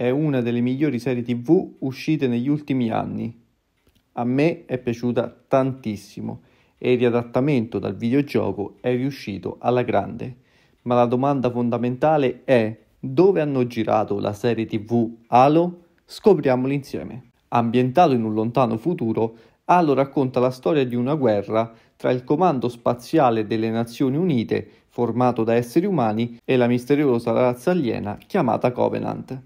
è una delle migliori serie tv uscite negli ultimi anni. A me è piaciuta tantissimo e il riadattamento dal videogioco è riuscito alla grande. Ma la domanda fondamentale è dove hanno girato la serie tv Halo? Scopriamolo insieme. Ambientato in un lontano futuro, Halo racconta la storia di una guerra tra il Comando Spaziale delle Nazioni Unite, formato da esseri umani, e la misteriosa razza aliena chiamata Covenant.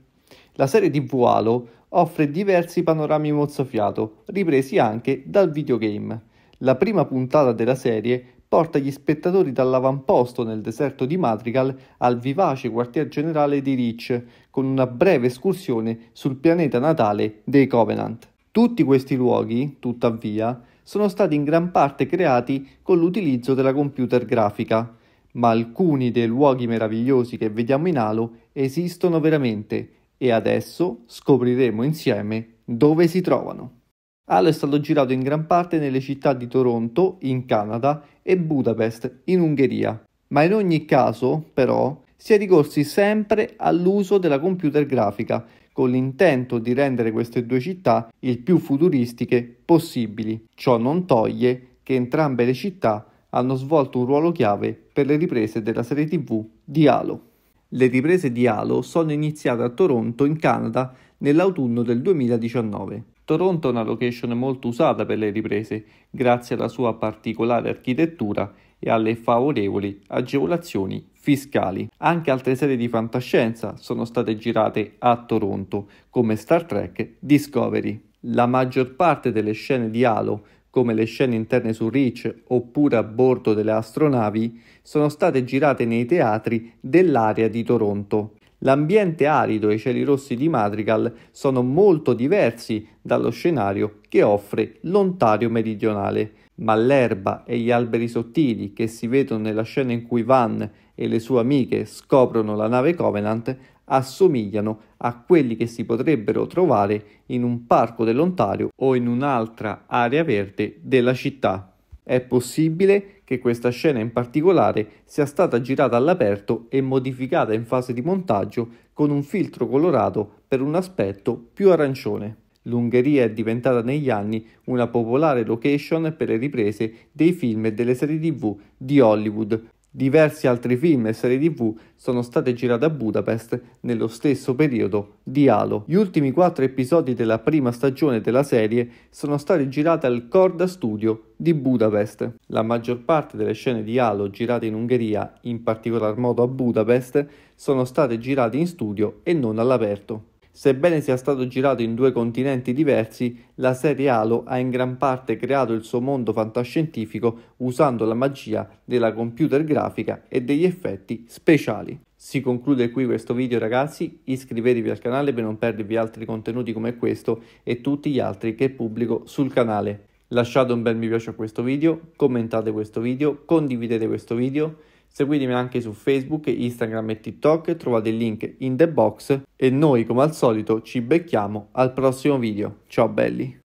La serie di Halo offre diversi panorami mozzafiato, ripresi anche dal videogame. La prima puntata della serie porta gli spettatori dall'avamposto nel deserto di Madrigal al vivace quartier generale di Reach, con una breve escursione sul pianeta natale dei Covenant. Tutti questi luoghi, tuttavia, sono stati in gran parte creati con l'utilizzo della computer grafica, ma alcuni dei luoghi meravigliosi che vediamo in Halo esistono veramente e adesso scopriremo insieme dove si trovano. Halo è stato girato in gran parte nelle città di Toronto, in Canada, e Budapest, in Ungheria. Ma in ogni caso, però, si è ricorsi sempre all'uso della computer grafica, con l'intento di rendere queste due città il più futuristiche possibili. Ciò non toglie che entrambe le città hanno svolto un ruolo chiave per le riprese della serie TV di Halo. Le riprese di Halo sono iniziate a Toronto, in Canada, nell'autunno del 2019. Toronto è una location molto usata per le riprese, grazie alla sua particolare architettura e alle favorevoli agevolazioni fiscali. Anche altre serie di fantascienza sono state girate a Toronto, come Star Trek Discovery. La maggior parte delle scene di Halo come le scene interne su Reach oppure a bordo delle astronavi, sono state girate nei teatri dell'area di Toronto. L'ambiente arido e i cieli rossi di Madrigal sono molto diversi dallo scenario che offre l'Ontario meridionale, ma l'erba e gli alberi sottili che si vedono nella scena in cui Van e le sue amiche scoprono la nave Covenant assomigliano a quelli che si potrebbero trovare in un parco dell'Ontario o in un'altra area verde della città. È possibile che questa scena in particolare sia stata girata all'aperto e modificata in fase di montaggio con un filtro colorato per un aspetto più arancione. L'Ungheria è diventata negli anni una popolare location per le riprese dei film e delle serie tv di Hollywood, Diversi altri film e serie tv sono state girate a Budapest nello stesso periodo di Halo. Gli ultimi quattro episodi della prima stagione della serie sono stati girati al Korda Studio di Budapest. La maggior parte delle scene di Halo girate in Ungheria, in particolar modo a Budapest, sono state girate in studio e non all'aperto. Sebbene sia stato girato in due continenti diversi, la serie Halo ha in gran parte creato il suo mondo fantascientifico usando la magia della computer grafica e degli effetti speciali. Si conclude qui questo video ragazzi, iscrivetevi al canale per non perdervi altri contenuti come questo e tutti gli altri che pubblico sul canale. Lasciate un bel mi piace a questo video, commentate questo video, condividete questo video Seguitemi anche su Facebook, Instagram e TikTok, trovate il link in the box e noi come al solito ci becchiamo al prossimo video. Ciao belli!